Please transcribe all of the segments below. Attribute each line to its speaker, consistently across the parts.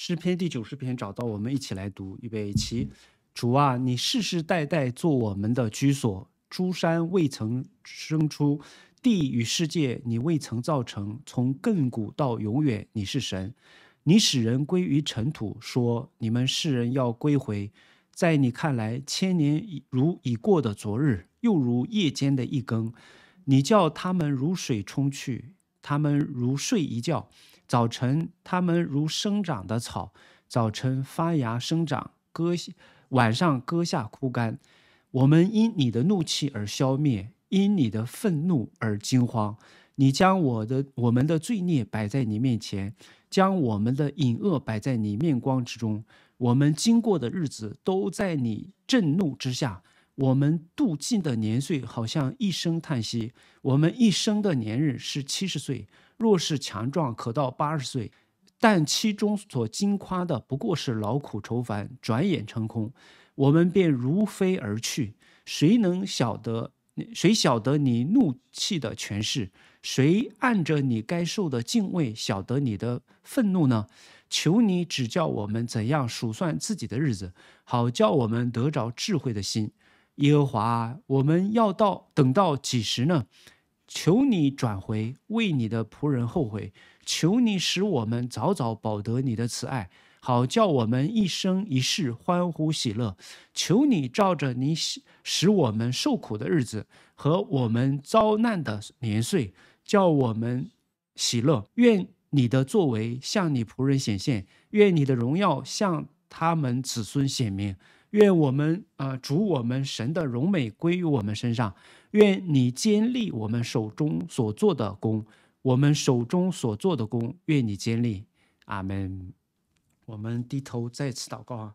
Speaker 1: 诗篇第九十篇，找到我们一起来读，预备起。主啊，你世世代代做我们的居所，诸山未曾生出，地与世界你未曾造成，从亘古到永远你是神。你使人归于尘土，说你们世人要归回，在你看来，千年已如已过的昨日，又如夜间的一更。你叫他们如水冲去，他们如睡一觉。早晨，它们如生长的草；早晨发芽生长，割晚上割下枯干。我们因你的怒气而消灭，因你的愤怒而惊慌。你将我的我们的罪孽摆在你面前，将我们的隐恶摆在你面光之中。我们经过的日子都在你震怒之下，我们度尽的年岁好像一声叹息。我们一生的年日是七十岁。若是强壮，可到八十岁，但其中所惊夸的不过是劳苦愁烦，转眼成空，我们便如飞而去。谁能晓得？谁晓得你怒气的权势？谁按着你该受的敬畏晓得你的愤怒呢？求你指教我们怎样数算自己的日子，好叫我们得着智慧的心。耶和华，我们要到等到几时呢？求你转回，为你的仆人后悔；求你使我们早早保得你的慈爱，好叫我们一生一世欢呼喜乐。求你照着你使我们受苦的日子和我们遭难的年岁，叫我们喜乐。愿你的作为向你仆人显现，愿你的荣耀向他们子孙显明。愿我们啊，主我们神的荣美归于我们身上。愿你坚立我们手中所做的功，我们手中所做的功，愿你坚立。阿门。我们低头再次祷告啊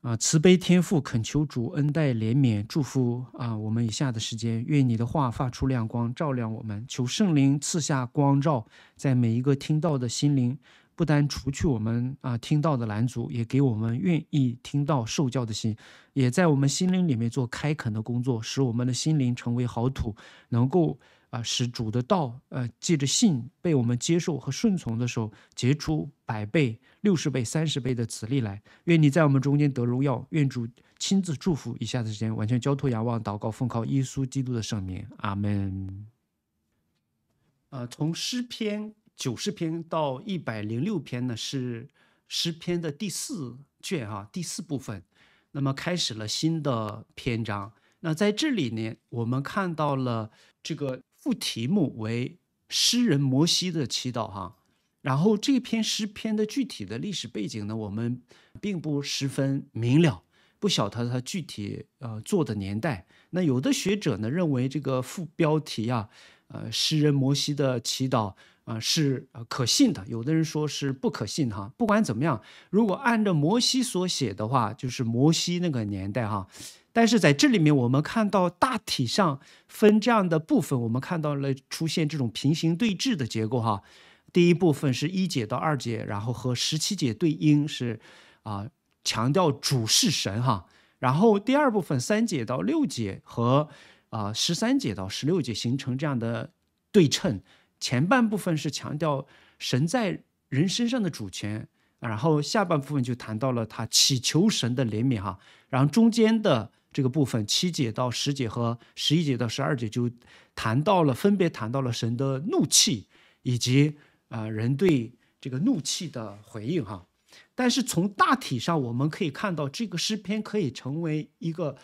Speaker 1: 啊！慈悲天父，恳求主恩待怜悯，祝福啊我们。以下的时间，愿你的话发出亮光，照亮我们。求圣灵赐下光照，在每一个听到的心灵。不单除去我们啊听到的拦阻，也给我们愿意听到受教的心，也在我们心灵里面做开垦的工作，使我们的心灵成为好土，能够啊使主的道呃借着信被我们接受和顺从的时候，结出百倍、六十倍、三十倍的磁力来。愿你在我们中间得荣耀，愿主亲自祝福。一下子时间完全交托仰望祷告，奉靠耶稣基督的圣名，阿门。呃，从诗篇。九十篇到一百零六篇呢，是诗篇的第四卷哈，第四部分，那么开始了新的篇章。那在这里呢，我们看到了这个副题目为“诗人摩西的祈祷”哈。然后这篇诗篇的具体的历史背景呢，我们并不十分明了，不晓得他具体呃做的年代。那有的学者呢认为这个副标题啊，呃，诗人摩西的祈祷。啊，是可信的。有的人说是不可信哈。不管怎么样，如果按照摩西所写的话，就是摩西那个年代哈。但是在这里面，我们看到大体上分这样的部分，我们看到了出现这种平行对峙的结构哈。第一部分是一节到二节，然后和十七节对应是啊，强调主是神哈。然后第二部分三节到六节和啊十三节到十六节形成这样的对称。前半部分是强调神在人身上的主权，然后下半部分就谈到了他祈求神的怜悯哈，然后中间的这个部分七节到十节和十一节到十二节就谈到了，分别谈到了神的怒气以及啊人对这个怒气的回应哈，但是从大体上我们可以看到这个诗篇可以成为一个。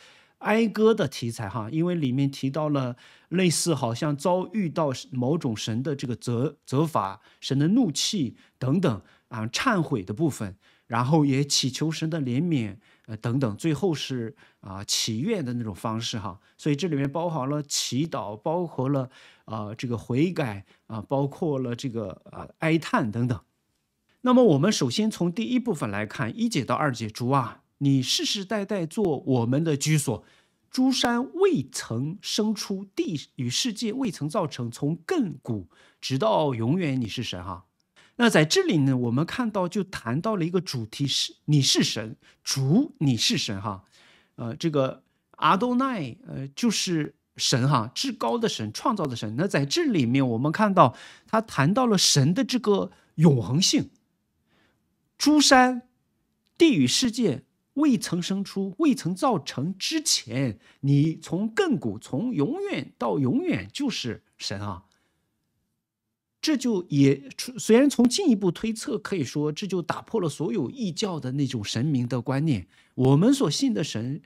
Speaker 1: 哀歌的题材哈，因为里面提到了类似好像遭遇到某种神的这个责责罚、神的怒气等等啊，忏悔的部分，然后也祈求神的怜悯呃等等，最后是啊祈愿的那种方式哈，所以这里面包含了祈祷，包括了啊这个悔改啊，包括了这个啊哀叹等等。那么我们首先从第一部分来看，一姐到二姐，主啊，你世世代代做我们的居所。诸山未曾生出地与世界未曾造成，从亘古直到永远，你是神哈。那在这里呢，我们看到就谈到了一个主题是你是神主，你是神哈。呃，这个阿多奈呃就是神哈，至高的神，创造的神。那在这里面，我们看到他谈到了神的这个永恒性，诸山，地与世界。未曾生出、未曾造成之前，你从亘古、从永远到永远就是神啊！这就也虽然从进一步推测，可以说这就打破了所有异教的那种神明的观念。我们所信的神，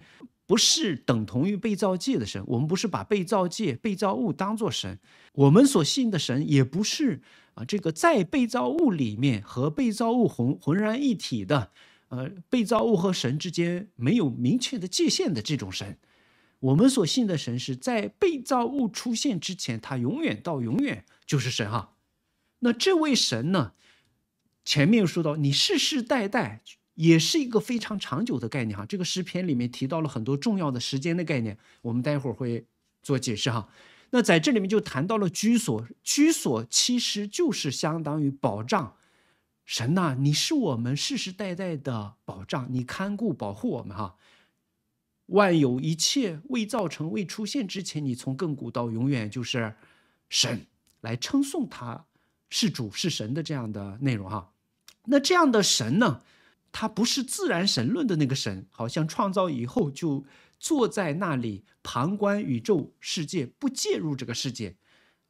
Speaker 1: 不是等同于被造界的神，我们不是把被造界、被造物当做神。我们所信的神，也不是啊，这个在被造物里面和被造物浑浑然一体的。呃，被造物和神之间没有明确的界限的这种神，我们所信的神是在被造物出现之前，他永远到永远就是神哈。那这位神呢？前面说到，你世世代代也是一个非常长久的概念哈。这个诗篇里面提到了很多重要的时间的概念，我们待会儿会做解释哈。那在这里面就谈到了居所，居所其实就是相当于保障。神呐，你是我们世世代代的保障，你看顾保护我们哈。万有一切未造成、未出现之前，你从亘古到永远就是神，来称颂他是主是神的这样的内容哈。那这样的神呢，他不是自然神论的那个神，好像创造以后就坐在那里旁观宇宙世界，不介入这个世界，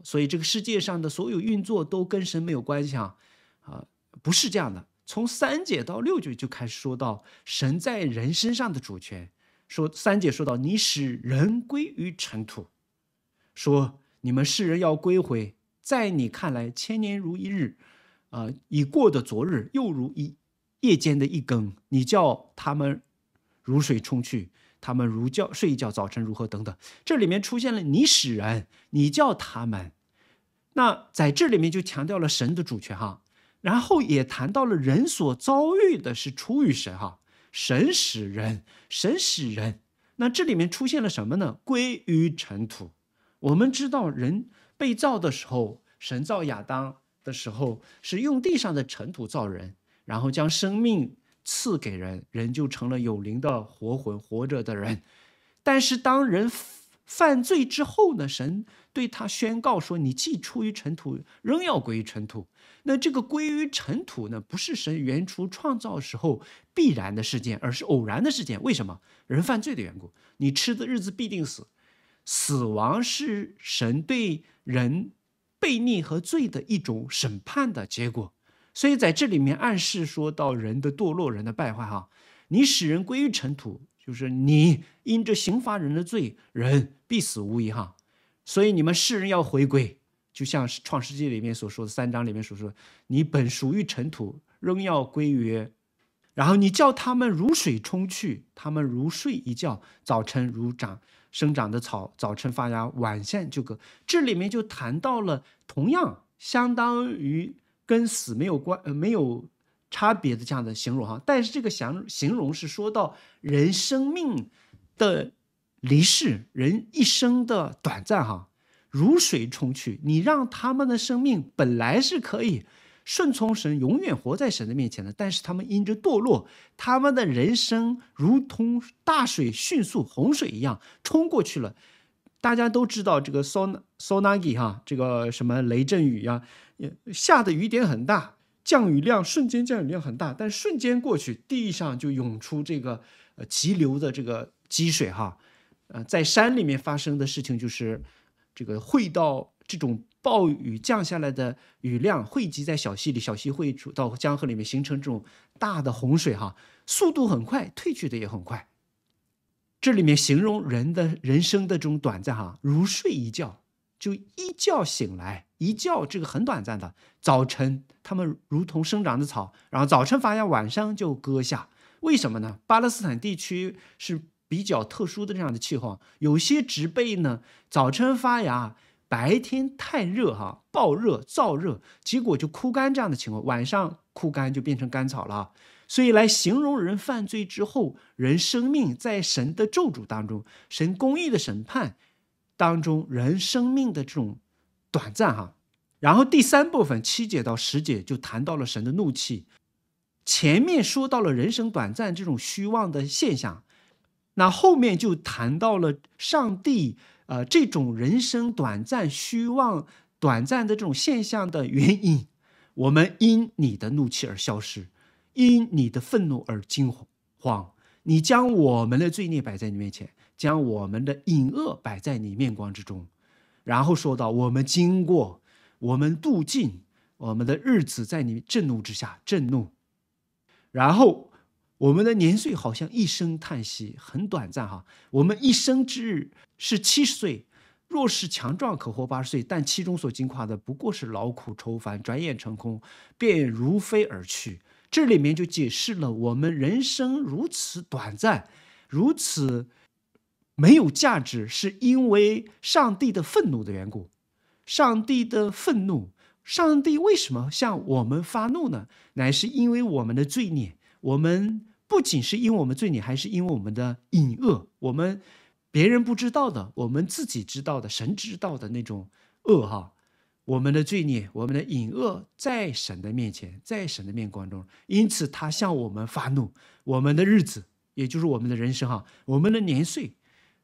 Speaker 1: 所以这个世界上的所有运作都跟神没有关系啊啊。不是这样的，从三节到六节就开始说到神在人身上的主权。说三节说到你使人归于尘土，说你们世人要归回，在你看来千年如一日，啊，已过的昨日又如一夜间的一更，你叫他们如水冲去，他们如觉睡一觉，早晨如何等等。这里面出现了你使人，你叫他们，那在这里面就强调了神的主权哈。然后也谈到了人所遭遇的是出于神哈，神使人，神使人，那这里面出现了什么呢？归于尘土。我们知道人被造的时候，神造亚当的时候是用地上的尘土造人，然后将生命赐给人，人就成了有灵的活魂，活着的人。但是当人犯罪之后呢，神。对他宣告说：“你既出于尘土，仍要归于尘土。那这个归于尘土呢？不是神原初创造时候必然的事件，而是偶然的事件。为什么？人犯罪的缘故。你吃的日子必定死，死亡是神对人悖逆和罪的一种审判的结果。所以在这里面暗示说到人的堕落、人的败坏。哈，你使人归于尘土，就是你因着刑罚人的罪，人必死无疑。哈。”所以你们世人要回归，就像《创世纪》里面所说的三章里面所说你本属于尘土，仍要归于。然后你叫他们如水冲去，他们如睡一觉，早晨如长生长的草，早晨发芽，晚上就搁。这里面就谈到了同样相当于跟死没有关、呃没有差别的这样的形容哈。但是这个形形容是说到人生命的。离世，人一生的短暂哈，如水冲去。你让他们的生命本来是可以顺从神，永远活在神的面前的，但是他们因着堕落，他们的人生如同大水迅速洪水一样冲过去了。大家都知道这个 son sonagi 哈，这个什么雷阵雨呀，下的雨点很大，降雨量瞬间降雨量很大，但瞬间过去，地上就涌出这个呃急流的这个积水哈。呃，在山里面发生的事情就是，这个汇到这种暴雨降下来的雨量汇集在小溪里，小溪会到江河里面形成这种大的洪水哈，速度很快，退去的也很快。这里面形容人的人生的这种短暂哈，如睡一觉就一觉醒来，一觉这个很短暂的早晨，他们如同生长的草，然后早晨发芽，晚上就割下，为什么呢？巴勒斯坦地区是。比较特殊的这样的气候，有些植被呢，早晨发芽，白天太热哈，暴热、燥热，结果就枯干这样的情况。晚上枯干就变成干草了。所以，来形容人犯罪之后，人生命在神的咒诅当中，神公义的审判当中，人生命的这种短暂哈。然后第三部分七节到十节就谈到了神的怒气，前面说到了人生短暂这种虚妄的现象。那后面就谈到了上帝，呃，这种人生短暂、虚妄、短暂的这种现象的原因。我们因你的怒气而消失，因你的愤怒而惊慌。你将我们的罪孽摆在你面前，将我们的隐恶摆在你面光之中。然后说到我们经过，我们渡尽，我们的日子在你震怒之下，震怒。然后。我们的年岁好像一声叹息，很短暂哈。我们一生之日是七十岁，若是强壮，可活八十岁，但其中所经跨的不过是劳苦愁烦，转眼成空，便如飞而去。这里面就解释了我们人生如此短暂，如此没有价值，是因为上帝的愤怒的缘故。上帝的愤怒，上帝为什么向我们发怒呢？乃是因为我们的罪孽。我们不仅是因为我们罪孽，还是因为我们的隐恶。我们别人不知道的，我们自己知道的，神知道的那种恶哈。我们的罪孽，我们的隐恶，在神的面前，在神的面光中，因此他向我们发怒。我们的日子，也就是我们的人生哈，我们的年岁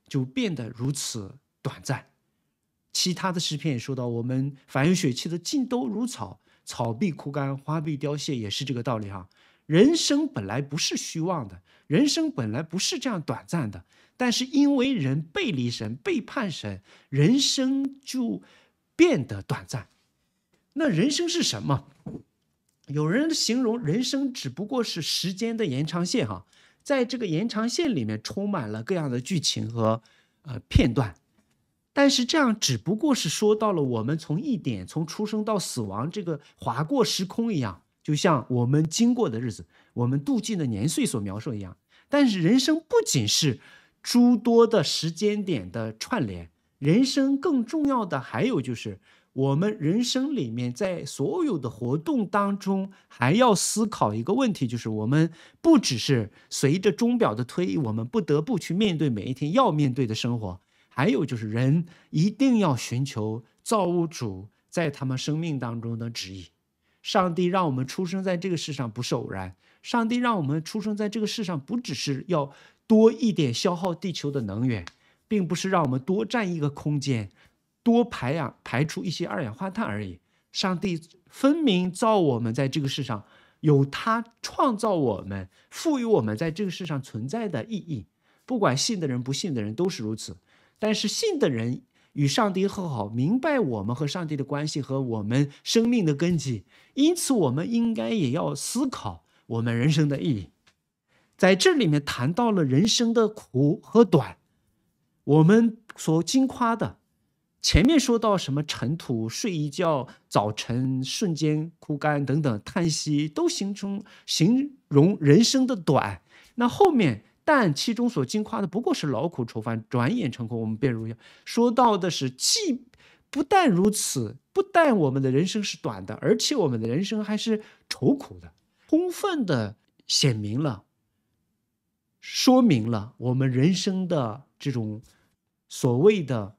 Speaker 1: 就变得如此短暂。其他的诗篇也说到，我们凡有血气的，尽都如草，草必枯干，花必凋谢，也是这个道理哈。人生本来不是虚妄的，人生本来不是这样短暂的，但是因为人背离神、背叛神，人生就变得短暂。那人生是什么？有人形容人生只不过是时间的延长线，哈，在这个延长线里面充满了各样的剧情和呃片段，但是这样只不过是说到了我们从一点从出生到死亡这个划过时空一样。就像我们经过的日子，我们度尽的年岁所描述一样。但是人生不仅是诸多的时间点的串联，人生更重要的还有就是，我们人生里面在所有的活动当中，还要思考一个问题，就是我们不只是随着钟表的推移，我们不得不去面对每一天要面对的生活，还有就是人一定要寻求造物主在他们生命当中的旨意。上帝让我们出生在这个世上不是偶然。上帝让我们出生在这个世上，不只是要多一点消耗地球的能源，并不是让我们多占一个空间，多排氧、排出一些二氧化碳而已。上帝分明造我们在这个世上，有他创造我们、赋予我们在这个世上存在的意义。不管信的人、不信的人都是如此。但是信的人。与上帝和好，明白我们和上帝的关系和我们生命的根基，因此我们应该也要思考我们人生的意义。在这里面谈到了人生的苦和短，我们所惊夸的，前面说到什么尘土睡一觉，早晨瞬间枯干等等叹息，都形成形容人生的短。那后面。但其中所惊夸的不过是劳苦愁烦，转眼成空。我们便如下说到的是，既不但如此，不但我们的人生是短的，而且我们的人生还是愁苦的，充分的显明了，说明了我们人生的这种所谓的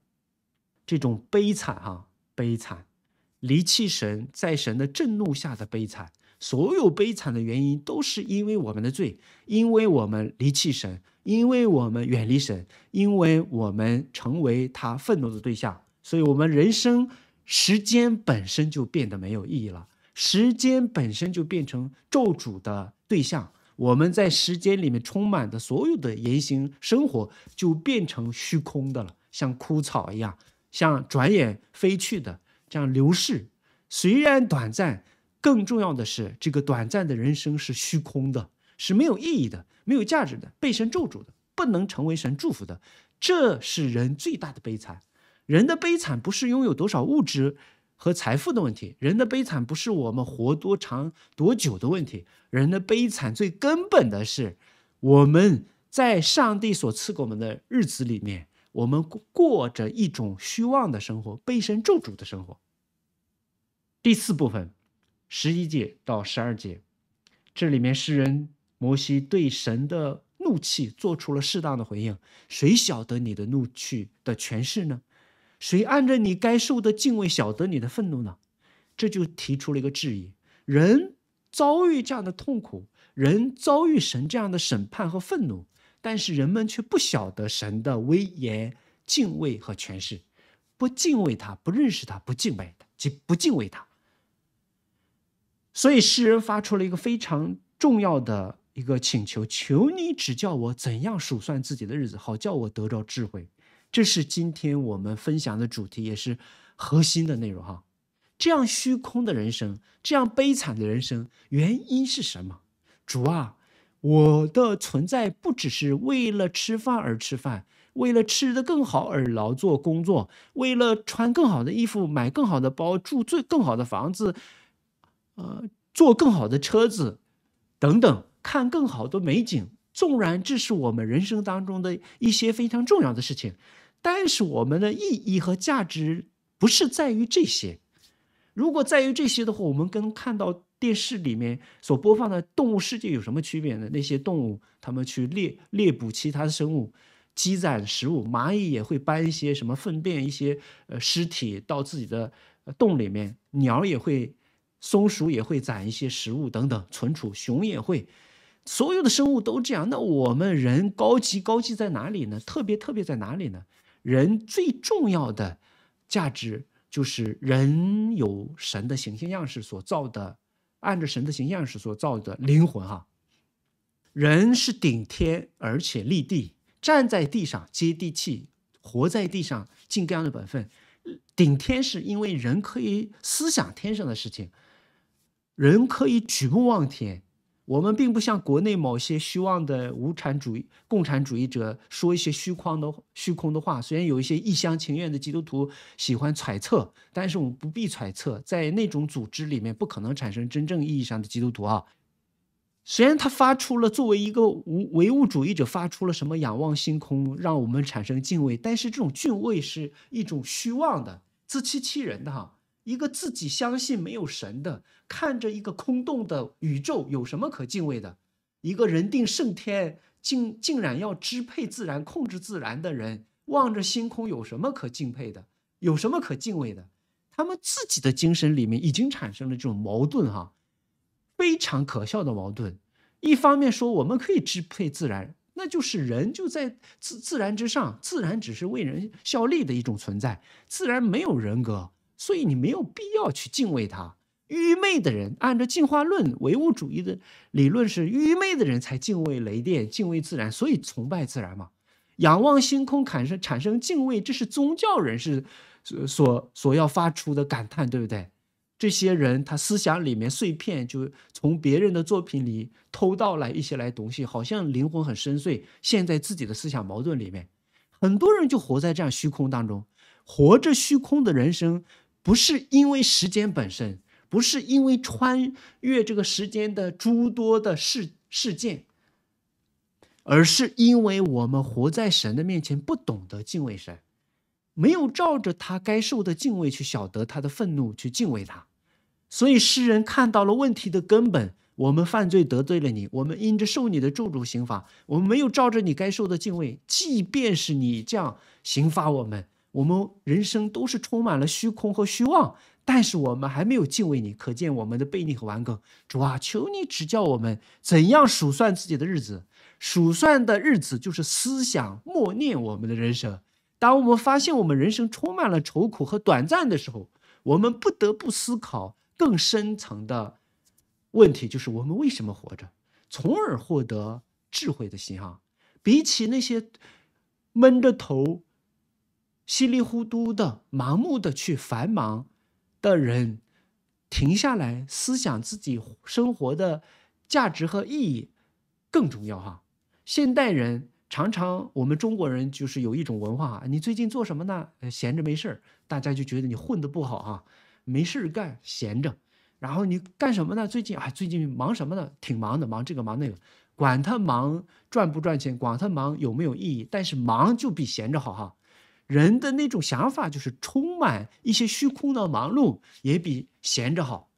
Speaker 1: 这种悲惨哈，悲惨，离弃神，在神的震怒下的悲惨。所有悲惨的原因都是因为我们的罪，因为我们离弃神，因为我们远离神，因为我们成为他愤怒的对象，所以我们人生时间本身就变得没有意义了，时间本身就变成咒诅的对象，我们在时间里面充满的所有的言行生活就变成虚空的了，像枯草一样，像转眼飞去的，像流逝，虽然短暂。更重要的是，这个短暂的人生是虚空的，是没有意义的，没有价值的，被神咒住的，不能成为神祝福的，这是人最大的悲惨。人的悲惨不是拥有多少物质和财富的问题，人的悲惨不是我们活多长多久的问题，人的悲惨最根本的是我们在上帝所赐给我们的日子里面，我们过过着一种虚妄的生活，被神咒住的生活。第四部分。十一节到十二节，这里面诗人摩西对神的怒气做出了适当的回应。谁晓得你的怒气的诠释呢？谁按照你该受的敬畏晓得你的愤怒呢？这就提出了一个质疑：人遭遇这样的痛苦，人遭遇神这样的审判和愤怒，但是人们却不晓得神的威严、敬畏和权势，不敬畏他，不认识他，不敬拜他，即不敬畏他。所以，诗人发出了一个非常重要的一个请求：“求你指教我怎样数算自己的日子，好叫我得到智慧。”这是今天我们分享的主题，也是核心的内容。哈，这样虚空的人生，这样悲惨的人生，原因是什么？主啊，我的存在不只是为了吃饭而吃饭，为了吃得更好而劳作工作，为了穿更好的衣服、买更好的包、住最更好的房子。呃，坐更好的车子，等等，看更好的美景。纵然这是我们人生当中的一些非常重要的事情，但是我们的意义和价值不是在于这些。如果在于这些的话，我们跟看到电视里面所播放的动物世界有什么区别呢？那些动物，它们去猎猎捕其他的生物，积攒食物。蚂蚁也会搬一些什么粪便、一些呃尸体到自己的洞里面。鸟也会。松鼠也会攒一些食物等等存储，熊也会，所有的生物都这样。那我们人高级高级在哪里呢？特别特别在哪里呢？人最重要的价值就是人有神的形象样式所造的，按照神的形象样式所造的灵魂。哈，人是顶天而且立地，站在地上接地气，活在地上尽各样的本分。顶天是因为人可以思想天上的事情。人可以举目望天，我们并不像国内某些虚妄的无产主义、共产主义者说一些虚空的虚空的话。虽然有一些一厢情愿的基督徒喜欢揣测，但是我们不必揣测，在那种组织里面不可能产生真正意义上的基督徒啊。虽然他发出了作为一个唯物主义者发出了什么仰望星空，让我们产生敬畏，但是这种敬畏是一种虚妄的、自欺欺人的哈。一个自己相信没有神的，看着一个空洞的宇宙，有什么可敬畏的？一个人定胜天，竟竟然要支配自然、控制自然的人，望着星空，有什么可敬佩的？有什么可敬畏的？他们自己的精神里面已经产生了这种矛盾，哈，非常可笑的矛盾。一方面说我们可以支配自然，那就是人就在自自然之上，自然只是为人效力的一种存在，自然没有人格。所以你没有必要去敬畏它。愚昧的人按照进化论、唯物主义的理论是愚昧的人才敬畏雷电、敬畏自然，所以崇拜自然嘛。仰望星空，产生产生敬畏，这是宗教人士所所所要发出的感叹，对不对？这些人他思想里面碎片，就从别人的作品里偷盗来一些来东西，好像灵魂很深邃。陷在自己的思想矛盾里面，很多人就活在这样虚空当中，活着虚空的人生。不是因为时间本身，不是因为穿越这个时间的诸多的事事件，而是因为我们活在神的面前，不懂得敬畏神，没有照着他该受的敬畏去晓得他的愤怒，去敬畏他。所以诗人看到了问题的根本：我们犯罪得罪了你，我们因着受你的咒诅刑罚，我们没有照着你该受的敬畏，即便是你这样刑罚我们。我们人生都是充满了虚空和虚妄，但是我们还没有敬畏你，可见我们的悖逆和顽梗。主啊，求你指教我们怎样数算自己的日子。数算的日子就是思想默念我们的人生。当我们发现我们人生充满了愁苦和短暂的时候，我们不得不思考更深层的问题，就是我们为什么活着，从而获得智慧的心啊。比起那些闷着头。稀里糊涂的、盲目的去繁忙的人，停下来思想自己生活的价值和意义更重要哈。现代人常常，我们中国人就是有一种文化你最近做什么呢？闲着没事儿，大家就觉得你混得不好哈，没事干，闲着。然后你干什么呢？最近啊，最近忙什么呢？挺忙的，忙这个忙那个，管他忙赚不赚钱，管他忙有没有意义，但是忙就比闲着好哈。人的那种想法就是充满一些虚空的忙碌，也比闲着好。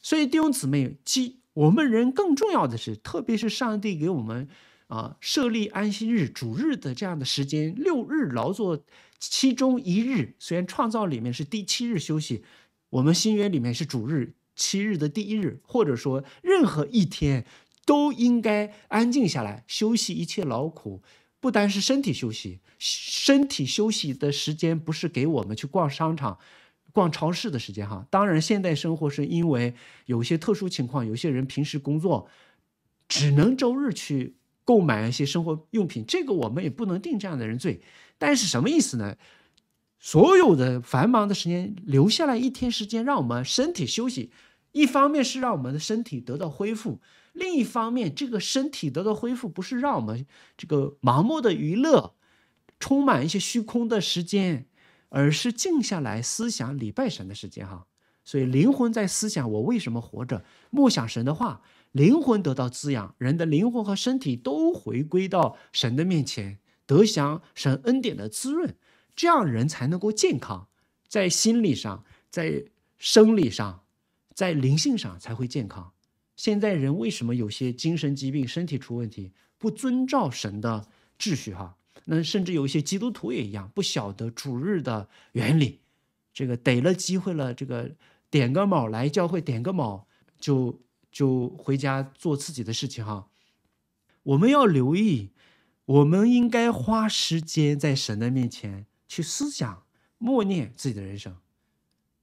Speaker 1: 所以弟兄姊妹，即我们人更重要的是，特别是上帝给我们啊设立安息日主日的这样的时间，六日劳作，其中一日，虽然创造里面是第七日休息，我们新约里面是主日七日的第一日，或者说任何一天都应该安静下来休息一切劳苦。不单是身体休息，身体休息的时间不是给我们去逛商场、逛超市的时间哈。当然，现代生活是因为有些特殊情况，有些人平时工作只能周日去购买一些生活用品，这个我们也不能定这样的人罪。但是什么意思呢？所有的繁忙的时间留下来一天时间，让我们身体休息，一方面是让我们的身体得到恢复。另一方面，这个身体得到恢复，不是让我们这个盲目的娱乐，充满一些虚空的时间，而是静下来思想、礼拜神的时间，哈。所以，灵魂在思想我为什么活着、默想神的话，灵魂得到滋养，人的灵魂和身体都回归到神的面前，得享神恩典的滋润，这样人才能够健康，在心理上、在生理上、在灵性上才会健康。现在人为什么有些精神疾病、身体出问题，不遵照神的秩序哈？那甚至有一些基督徒也一样，不晓得主日的原理，这个逮了机会了，这个点个卯来教会，点个卯就就回家做自己的事情哈。我们要留意，我们应该花时间在神的面前去思想、默念自己的人生，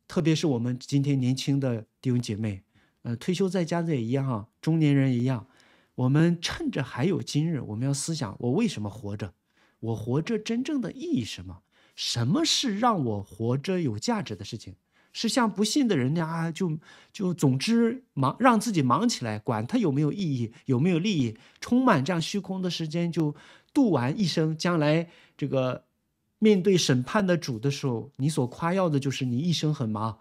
Speaker 1: 特别是我们今天年轻的弟兄姐妹。呃，退休在家的也一样啊，中年人一样，我们趁着还有今日，我们要思想：我为什么活着？我活着真正的意义什么？什么是让我活着有价值的事情？是像不信的人那样啊？就就总之忙，让自己忙起来，管他有没有意义，有没有利益，充满这样虚空的时间就度完一生。将来这个面对审判的主的时候，你所夸耀的就是你一生很忙，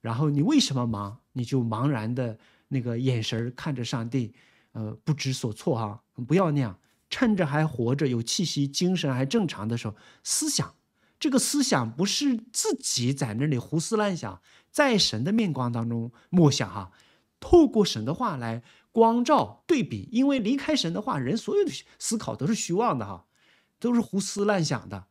Speaker 1: 然后你为什么忙？你就茫然的那个眼神看着上帝，呃，不知所措哈。不要那样，趁着还活着、有气息、精神还正常的时候，思想这个思想不是自己在那里胡思乱想，在神的面光当中默想哈，透过神的话来光照对比，因为离开神的话，人所有的思考都是虚妄的哈，都是胡思乱想的，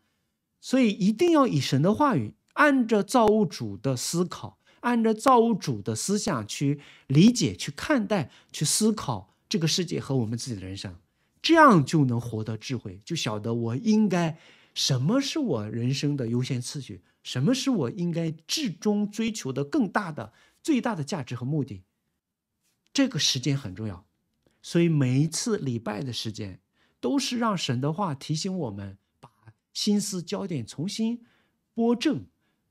Speaker 1: 所以一定要以神的话语，按着造物主的思考。按照造物主的思想去理解、去看待、去思考这个世界和我们自己的人生，这样就能获得智慧，就晓得我应该什么是我人生的优先次序，什么是我应该至终追求的更大的、最大的价值和目的。这个时间很重要，所以每一次礼拜的时间都是让神的话提醒我们，把心思焦点重新拨正，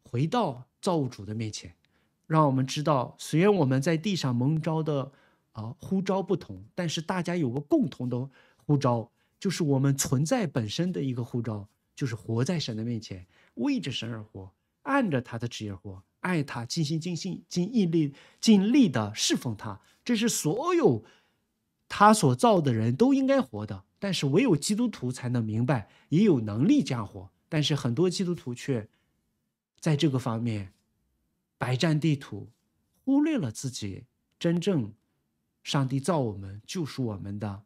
Speaker 1: 回到造物主的面前。让我们知道，虽然我们在地上蒙召的啊呼召不同，但是大家有个共同的呼召，就是我们存在本身的一个呼召，就是活在神的面前，为着神而活，按着他的职业活，爱他，尽心尽心尽毅力尽力的侍奉他，这是所有他所造的人都应该活的。但是唯有基督徒才能明白，也有能力这样活。但是很多基督徒却在这个方面。白占地图忽略了自己真正，上帝造我们就是我们的，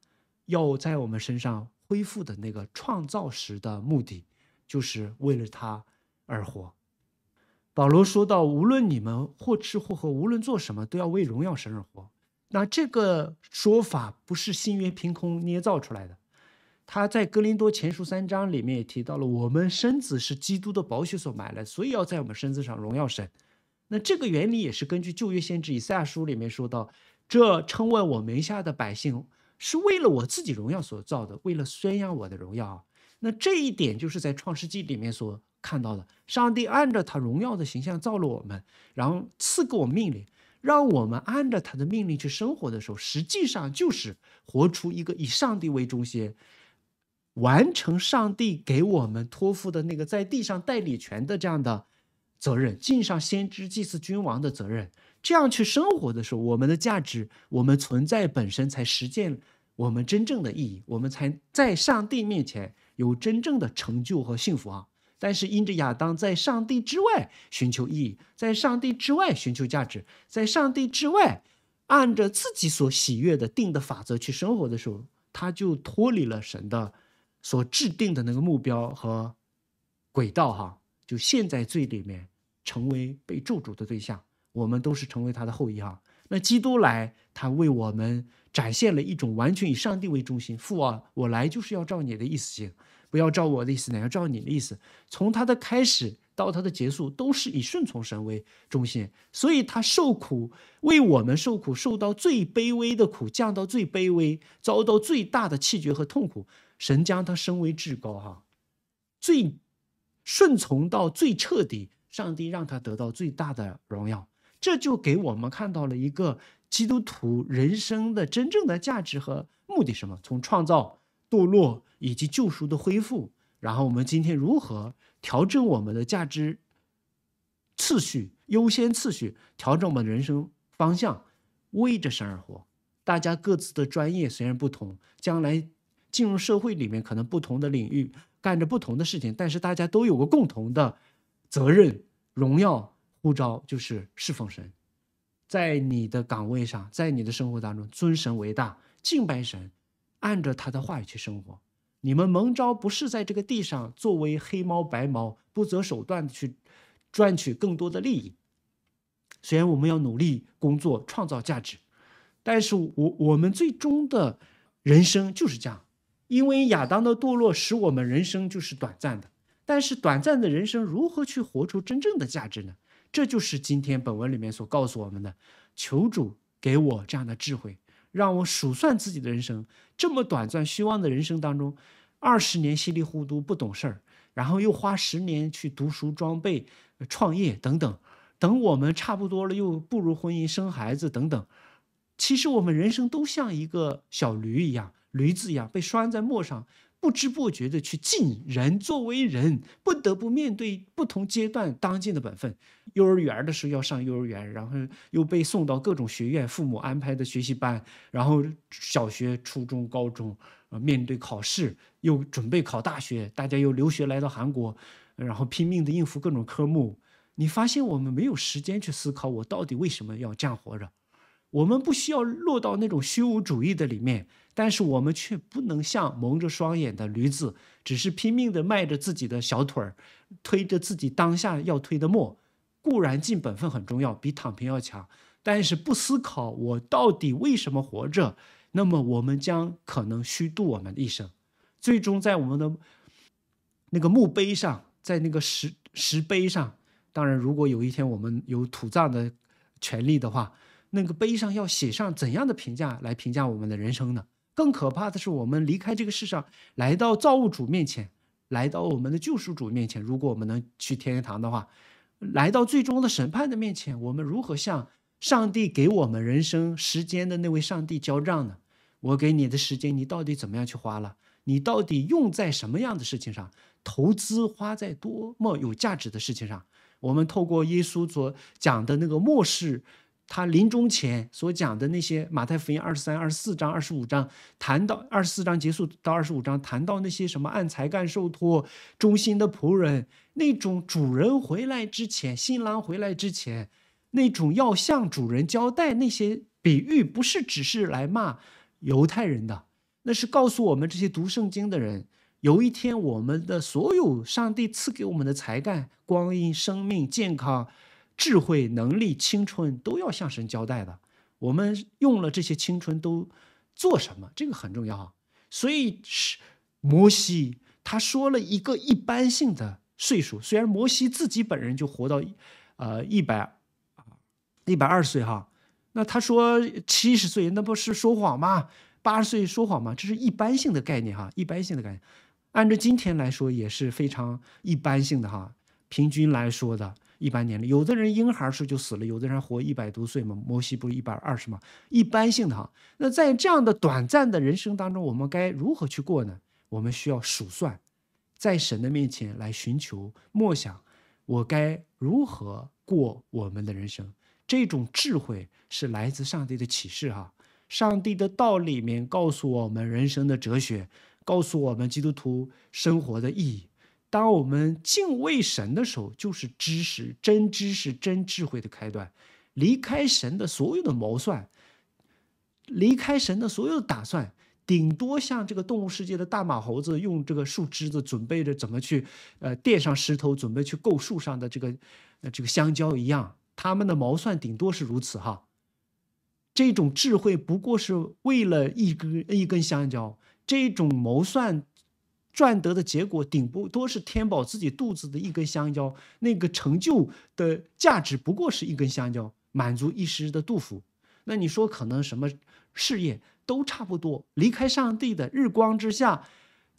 Speaker 1: 要在我们身上恢复的那个创造时的目的，就是为了他而活。保罗说到，无论你们或吃或喝，无论做什么，都要为荣耀神而活。那这个说法不是新约凭空捏造出来的，他在格林多前书三章里面也提到了，我们身子是基督的宝血所买来，所以要在我们身子上荣耀神。那这个原理也是根据旧约先知以赛亚书里面说到，这称谓我名下的百姓，是为了我自己荣耀所造的，为了宣扬我的荣耀。那这一点就是在创世纪里面所看到的，上帝按照他荣耀的形象造了我们，然后赐给我命令，让我们按照他的命令去生活的时候，实际上就是活出一个以上帝为中心，完成上帝给我们托付的那个在地上代理权的这样的。责任，敬上先知，祭祀君王的责任，这样去生活的时候，我们的价值，我们存在本身才实践我们真正的意义，我们才在上帝面前有真正的成就和幸福啊！但是，因着亚当在上帝之外寻求意义，在上帝之外寻求价值，在上帝之外按着自己所喜悦的定的法则去生活的时候，他就脱离了神的所制定的那个目标和轨道哈。就陷在罪里面，成为被救主的对象。我们都是成为他的后裔哈。那基督来，他为我们展现了一种完全以上帝为中心。父啊，我来就是要照你的意思行，不要照我的意思，乃要照你的意思。从他的开始到他的结束，都是以顺从神为中心。所以他受苦，为我们受苦，受到最卑微的苦，降到最卑微，遭到最大的气绝和痛苦。神将他升为至高哈，最。顺从到最彻底，上帝让他得到最大的荣耀，这就给我们看到了一个基督徒人生的真正的价值和目的什么？从创造、堕落以及救赎的恢复，然后我们今天如何调整我们的价值次序、优先次序，调整我们人生方向，为着神而活。大家各自的专业虽然不同，将来。进入社会里面，可能不同的领域干着不同的事情，但是大家都有个共同的责任、荣耀呼召，就是侍奉神。在你的岗位上，在你的生活当中，尊神为大，敬拜神，按照他的话语去生活。你们蒙召不是在这个地上作为黑猫白猫不择手段的去赚取更多的利益。虽然我们要努力工作创造价值，但是我我们最终的人生就是这样。因为亚当的堕落，使我们人生就是短暂的。但是短暂的人生如何去活出真正的价值呢？这就是今天本文里面所告诉我们的。求主给我这样的智慧，让我数算自己的人生。这么短暂、虚妄的人生当中，二十年稀里糊涂不懂事儿，然后又花十年去读书、装备、创业等等。等我们差不多了，又步入婚姻、生孩子等等。其实我们人生都像一个小驴一样。驴子一样被拴在陌上，不知不觉地去尽人作为人不得不面对不同阶段当尽的本分。幼儿园的时候要上幼儿园，然后又被送到各种学院、父母安排的学习班，然后小学、初中、高中，面对考试，又准备考大学，大家又留学来到韩国，然后拼命地应付各种科目。你发现我们没有时间去思考，我到底为什么要这样活着？我们不需要落到那种虚无主义的里面，但是我们却不能像蒙着双眼的驴子，只是拼命的迈着自己的小腿儿，推着自己当下要推的磨。固然尽本分很重要，比躺平要强，但是不思考我到底为什么活着，那么我们将可能虚度我们的一生，最终在我们的那个墓碑上，在那个石石碑上。当然，如果有一天我们有土葬的权利的话。那个碑上要写上怎样的评价来评价我们的人生呢？更可怕的是，我们离开这个世上，来到造物主面前，来到我们的救赎主面前。如果我们能去天堂的话，来到最终的审判的面前，我们如何向上帝给我们人生时间的那位上帝交账呢？我给你的时间，你到底怎么样去花了？你到底用在什么样的事情上？投资花在多么有价值的事情上？我们透过耶稣所讲的那个末世。他临终前所讲的那些《马太福音》二十三、二十四章、二十五章，谈到二十四章结束到二十五章谈到那些什么按才干受托、忠心的仆人，那种主人回来之前、新郎回来之前，那种要向主人交代那些比喻，不是只是来骂犹太人的，那是告诉我们这些读圣经的人，有一天我们的所有上帝赐给我们的才干、光阴、生命、健康。智慧、能力、青春都要向神交代的。我们用了这些青春都做什么？这个很重要所以是摩西他说了一个一般性的岁数。虽然摩西自己本人就活到呃一百一百二十岁哈，那他说七十岁，那不是说谎吗？八十岁说谎吗？这是一般性的概念哈，一般性的概念。按照今天来说也是非常一般性的哈，平均来说的。一般年龄，有的人婴孩儿时就死了，有的人活一百多岁嘛。摩西不是一百二十吗？一般性的哈，那在这样的短暂的人生当中，我们该如何去过呢？我们需要数算，在神的面前来寻求，默想我该如何过我们的人生。这种智慧是来自上帝的启示哈，上帝的道里面告诉我们人生的哲学，告诉我们基督徒生活的意义。当我们敬畏神的时候，就是知识、真知识、真智慧的开端。离开神的所有的谋算，离开神的所有的打算，顶多像这个动物世界的大马猴子用这个树枝子准备着怎么去，呃，垫上石头准备去够树上的这个，呃，这个香蕉一样。他们的谋算顶多是如此哈。这种智慧不过是为了一根一根香蕉，这种谋算。赚得的结果顶不多是填饱自己肚子的一根香蕉，那个成就的价值不过是一根香蕉，满足一时的杜甫。那你说可能什么事业都差不多，离开上帝的日光之下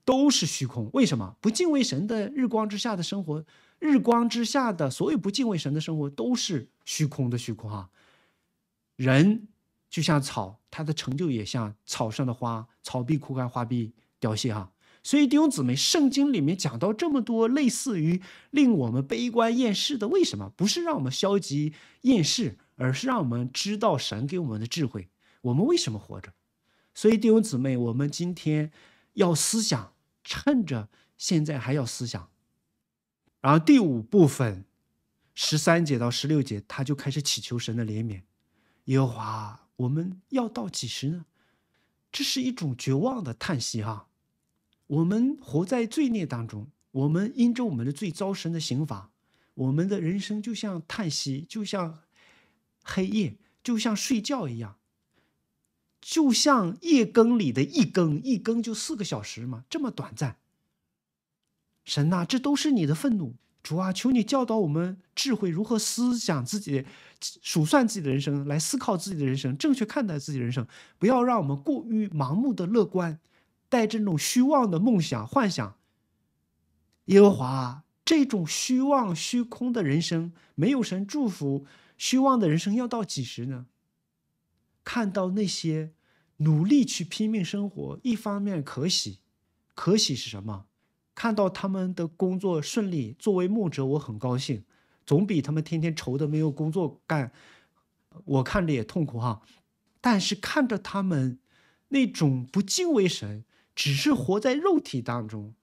Speaker 1: 都是虚空。为什么不敬畏神的日光之下的生活，日光之下的所有不敬畏神的生活都是虚空的虚空哈。人就像草，他的成就也像草上的花，草必枯干，花必凋谢哈。所以弟兄姊妹，圣经里面讲到这么多类似于令我们悲观厌世的，为什么不是让我们消极厌世，而是让我们知道神给我们的智慧？我们为什么活着？所以弟兄姊妹，我们今天要思想，趁着现在还要思想。然后第五部分，十三节到十六节，他就开始祈求神的怜悯。耶和华，我们要到几时呢？这是一种绝望的叹息，哈。我们活在罪孽当中，我们因着我们的罪遭神的刑罚，我们的人生就像叹息，就像黑夜，就像睡觉一样，就像夜更里的一更，一更就四个小时嘛，这么短暂。神呐，这都是你的愤怒，主啊，求你教导我们智慧，如何思想自己，数算自己的人生，来思考自己的人生，正确看待自己的人生，不要让我们过于盲目的乐观。带这种虚妄的梦想、幻想，耶和华这种虚妄、虚空的人生，没有神祝福，虚妄的人生要到几时呢？看到那些努力去拼命生活，一方面可喜，可喜是什么？看到他们的工作顺利，作为牧者，我很高兴，总比他们天天愁的没有工作干，我看着也痛苦哈。但是看着他们那种不敬畏神。只是活在肉体当中，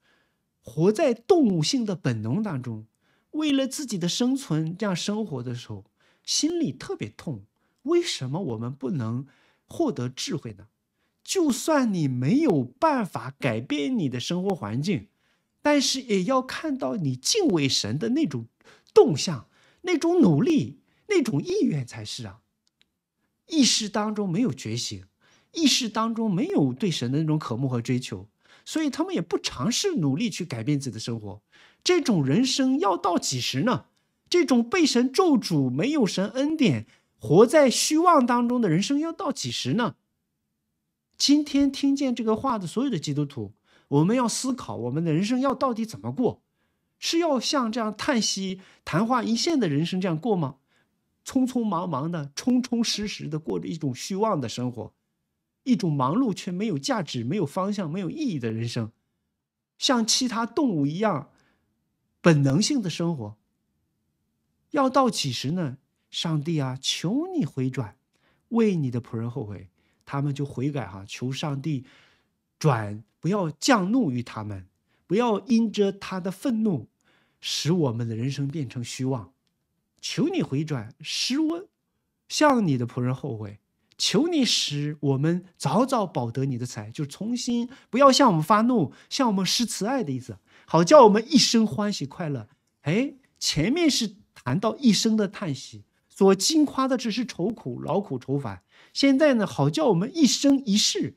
Speaker 1: 活在动物性的本能当中，为了自己的生存这样生活的时候，心里特别痛。为什么我们不能获得智慧呢？就算你没有办法改变你的生活环境，但是也要看到你敬畏神的那种动向、那种努力、那种意愿才是啊。意识当中没有觉醒。意识当中没有对神的那种渴慕和追求，所以他们也不尝试努力去改变自己的生活。这种人生要到几时呢？这种被神咒诅、没有神恩典、活在虚妄当中的人生要到几时呢？今天听见这个话的所有的基督徒，我们要思考：我们的人生要到底怎么过？是要像这样叹息、昙花一现的人生这样过吗？匆匆忙忙的、充充实实的过着一种虚妄的生活？一种忙碌却没有价值、没有方向、没有意义的人生，像其他动物一样，本能性的生活。要到几时呢？上帝啊，求你回转，为你的仆人后悔，他们就悔改哈。求上帝转，不要降怒于他们，不要因着他的愤怒，使我们的人生变成虚妄。求你回转，施温，向你的仆人后悔。求你使我们早早保得你的财，就重新不要向我们发怒，向我们施慈爱的意思，好叫我们一生欢喜快乐。哎，前面是谈到一生的叹息，所惊夸的只是愁苦、劳苦、愁烦。现在呢，好叫我们一生一世，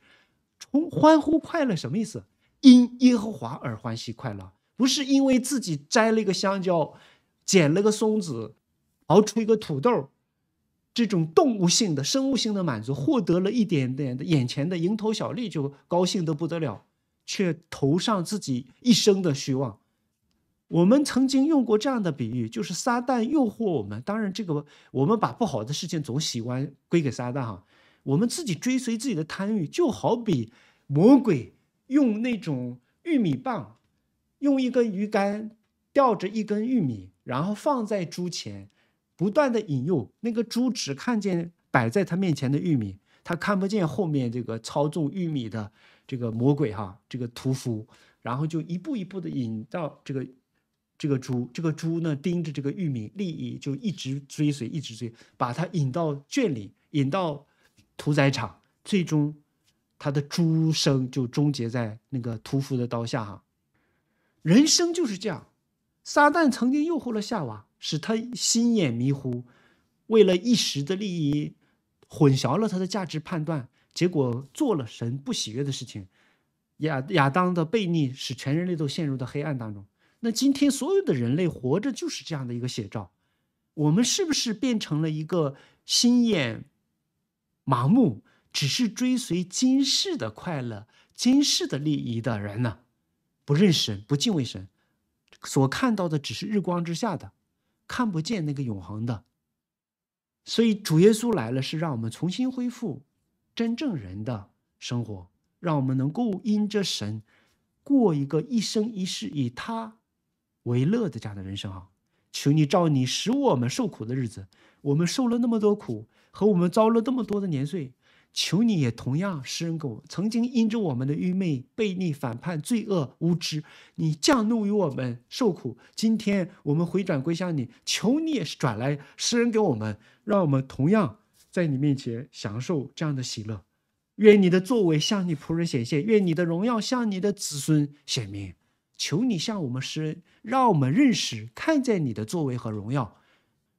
Speaker 1: 从欢呼快乐什么意思？因耶和华而欢喜快乐，不是因为自己摘了一个香蕉，捡了个松子，熬出一个土豆。这种动物性的、生物性的满足，获得了一点点的眼前的蝇头小利，就高兴得不得了，却投上自己一生的虚妄。我们曾经用过这样的比喻，就是撒旦诱惑我们。当然，这个我们把不好的事情总喜欢归给撒旦哈。我们自己追随自己的贪欲，就好比魔鬼用那种玉米棒，用一根鱼竿吊着一根玉米，然后放在猪前。不断的引诱那个猪，只看见摆在他面前的玉米，他看不见后面这个操纵玉米的这个魔鬼哈，这个屠夫，然后就一步一步的引到这个这个猪，这个猪呢盯着这个玉米利益，就一直追随，一直追，把他引到圈里，引到屠宰场，最终他的猪生就终结在那个屠夫的刀下哈。人生就是这样，撒旦曾经诱惑了夏娃。使他心眼迷糊，为了一时的利益，混淆了他的价值判断，结果做了神不喜悦的事情。亚亚当的悖逆使全人类都陷入到黑暗当中。那今天所有的人类活着就是这样的一个写照。我们是不是变成了一个心眼盲目，只是追随今世的快乐、今世的利益的人呢？不认识神，不敬畏神，所看到的只是日光之下的。看不见那个永恒的，所以主耶稣来了，是让我们重新恢复真正人的生活，让我们能够因着神过一个一生一世以他为乐的这样的人生啊！求你照你使我们受苦的日子，我们受了那么多苦和我们遭了那么多的年岁。求你也同样，恩人我。曾经因着我们的愚昧、悖逆、反叛、罪恶、无知，你降怒于我们，受苦。今天我们回转归向你，求你也是转来施人给我们，让我们同样在你面前享受这样的喜乐。愿你的作为向你仆人显现，愿你的荣耀向你的子孙显明。求你向我们施人，让我们认识看见你的作为和荣耀，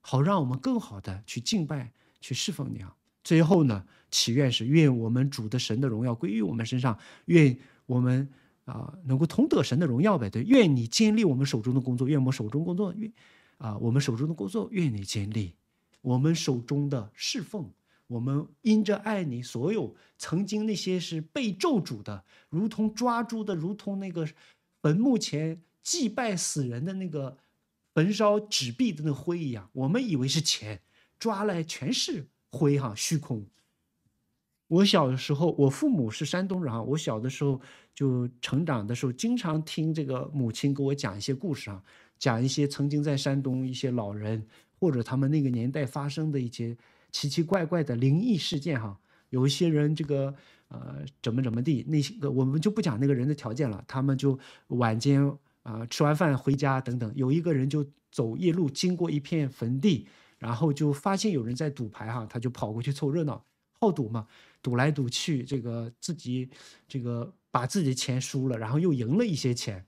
Speaker 1: 好让我们更好的去敬拜、去侍奉你啊。最后呢？祈愿是愿我们主的神的荣耀归于我们身上，愿我们啊能够同得神的荣耀呗。对，愿你建立我们手中的工作，愿我手中工作，愿啊我们手中的工作，愿你建立我们手中的侍奉。我们因着爱你，所有曾经那些是被咒诅的，如同抓住的，如同那个坟墓前祭拜死人的那个焚烧纸币的那灰一样，我们以为是钱，抓来全是灰哈，虚空。我小的时候，我父母是山东人哈。我小的时候就成长的时候，经常听这个母亲给我讲一些故事哈，讲一些曾经在山东一些老人或者他们那个年代发生的一些奇奇怪怪的灵异事件哈。有一些人这个呃怎么怎么地，那些个我们就不讲那个人的条件了。他们就晚间啊吃完饭回家等等，有一个人就走夜路经过一片坟地，然后就发现有人在赌牌哈，他就跑过去凑热闹，好赌嘛。赌来赌去，这个自己，这个把自己的钱输了，然后又赢了一些钱，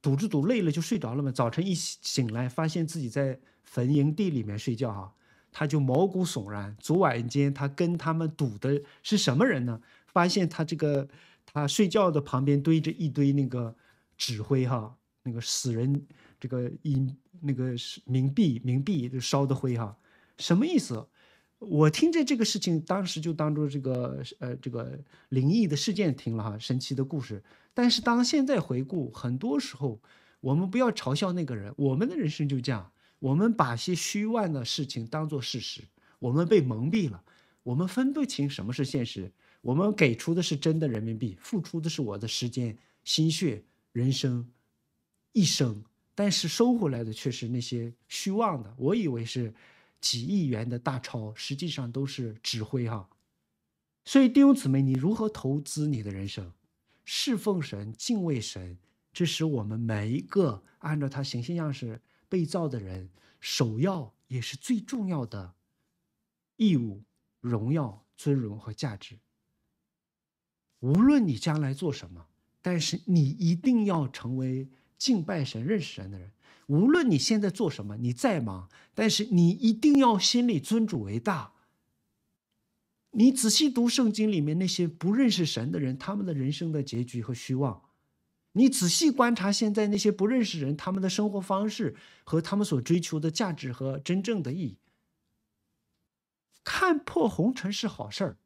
Speaker 1: 赌着赌累了就睡着了嘛。早晨一醒来，发现自己在坟营地里面睡觉，哈，他就毛骨悚然。昨晚间他跟他们赌的是什么人呢？发现他这个他睡觉的旁边堆着一堆那个纸灰，哈，那个死人这个银那个是冥币，冥币烧的灰，哈，什么意思？我听着这个事情，当时就当做这个呃这个灵异的事件听了哈，神奇的故事。但是当现在回顾，很多时候我们不要嘲笑那个人，我们的人生就这样，我们把些虚妄的事情当作事实，我们被蒙蔽了，我们分不清什么是现实，我们给出的是真的人民币，付出的是我的时间、心血、人生一生，但是收回来的却是那些虚妄的，我以为是。几亿元的大钞，实际上都是指挥哈。所以弟兄姊妹，你如何投资你的人生？侍奉神、敬畏神，这是我们每一个按照他形象样式被造的人首要也是最重要的义务、荣耀、尊荣和价值。无论你将来做什么，但是你一定要成为敬拜神、认识神的人。无论你现在做什么，你再忙，但是你一定要心里尊主为大。你仔细读圣经里面那些不认识神的人，他们的人生的结局和虚妄。你仔细观察现在那些不认识人，他们的生活方式和他们所追求的价值和真正的意义。看破红尘是好事儿，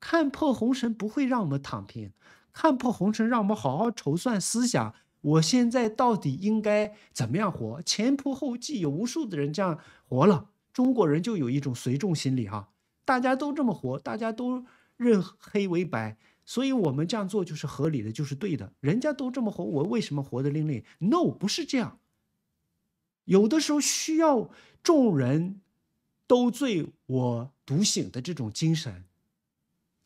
Speaker 1: 看破红尘不会让我们躺平，看破红尘让我们好好筹算思想。我现在到底应该怎么样活？前仆后继，有无数的人这样活了，中国人就有一种随众心理哈，大家都这么活，大家都认黑为白，所以我们这样做就是合理的，就是对的。人家都这么活，我为什么活得另类？No，不是这样。有的时候需要众人都醉我独醒的这种精神，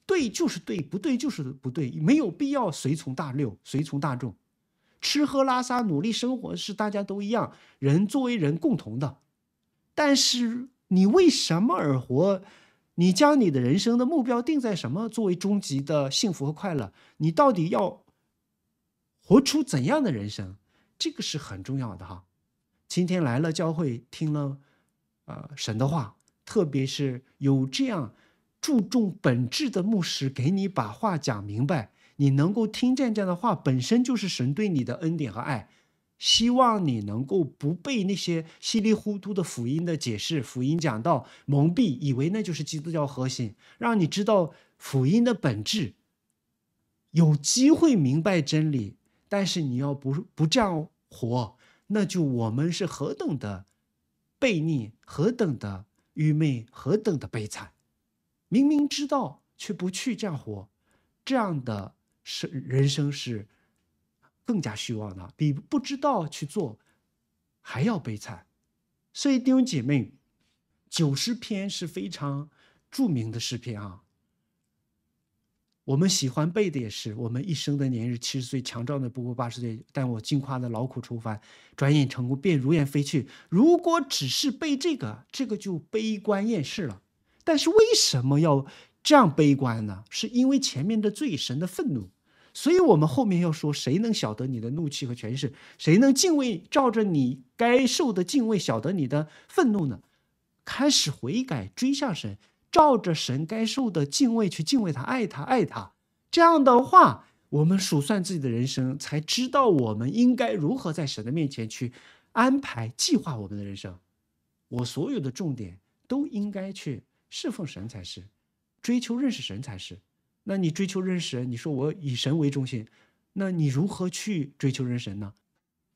Speaker 1: 对就是对，不对就是不对，没有必要随从大流，随从大众。吃喝拉撒，努力生活是大家都一样，人作为人共同的。但是你为什么而活？你将你的人生的目标定在什么作为终极的幸福和快乐？你到底要活出怎样的人生？这个是很重要的哈。今天来了教会，听了呃神的话，特别是有这样注重本质的牧师给你把话讲明白。你能够听见这样的话，本身就是神对你的恩典和爱。希望你能够不被那些稀里糊涂的福音的解释、福音讲道蒙蔽，以为那就是基督教核心。让你知道福音的本质，有机会明白真理。但是你要不不这样活，那就我们是何等的悖逆，何等的愚昧，何等的悲惨！明明知道却不去这样活，这样的。是人生是更加虚妄的，比不知道去做还要悲惨。所以弟兄姐妹，九十篇是非常著名的诗篇啊。我们喜欢背的也是我们一生的年日，七十岁强壮的不过八十岁，但我惊夸的劳苦愁烦，转眼成功便如烟飞去。如果只是背这个，这个就悲观厌世了。但是为什么要这样悲观呢？是因为前面的最神的愤怒。所以，我们后面要说，谁能晓得你的怒气和权势？谁能敬畏，照着你该受的敬畏晓得你的愤怒呢？开始悔改，追向神，照着神该受的敬畏去敬畏他，爱他，爱他。这样的话，我们数算自己的人生，才知道我们应该如何在神的面前去安排、计划我们的人生。我所有的重点都应该去侍奉神才是，追求认识神才是。那你追求认识，你说我以神为中心，那你如何去追求认识神呢？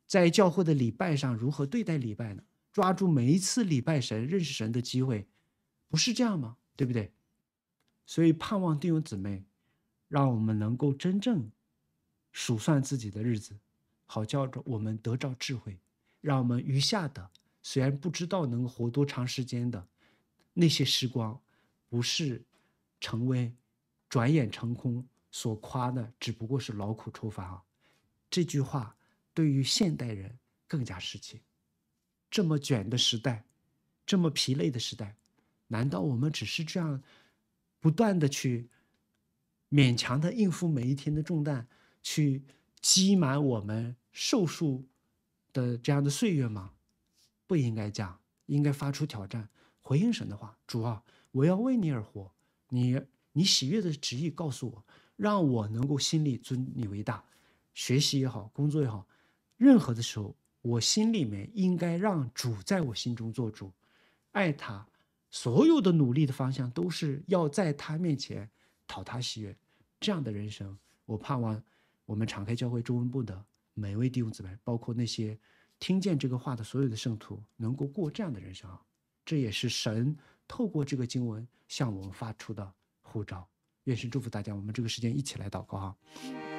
Speaker 1: 在教会的礼拜上如何对待礼拜呢？抓住每一次礼拜神、认识神的机会，不是这样吗？对不对？所以盼望弟兄姊妹，让我们能够真正数算自己的日子，好叫着我们得着智慧，让我们余下的虽然不知道能活多长时间的那些时光，不是成为。转眼成空，所夸的只不过是劳苦愁烦啊！这句话对于现代人更加实际。这么卷的时代，这么疲累的时代，难道我们只是这样不断的去勉强的应付每一天的重担，去积满我们寿数的这样的岁月吗？不应该这样，应该发出挑战，回应神的话：主啊，我要为你而活，你。你喜悦的旨意告诉我，让我能够心里尊你为大，学习也好，工作也好，任何的时候，我心里面应该让主在我心中做主，爱他，所有的努力的方向都是要在他面前讨他喜悦，这样的人生，我盼望我们敞开教会中文部的每位弟兄姊妹，包括那些听见这个话的所有的圣徒，能够过这样的人生啊！这也是神透过这个经文向我们发出的。护照，愿神祝福大家。我们这个时间一起来祷告哈。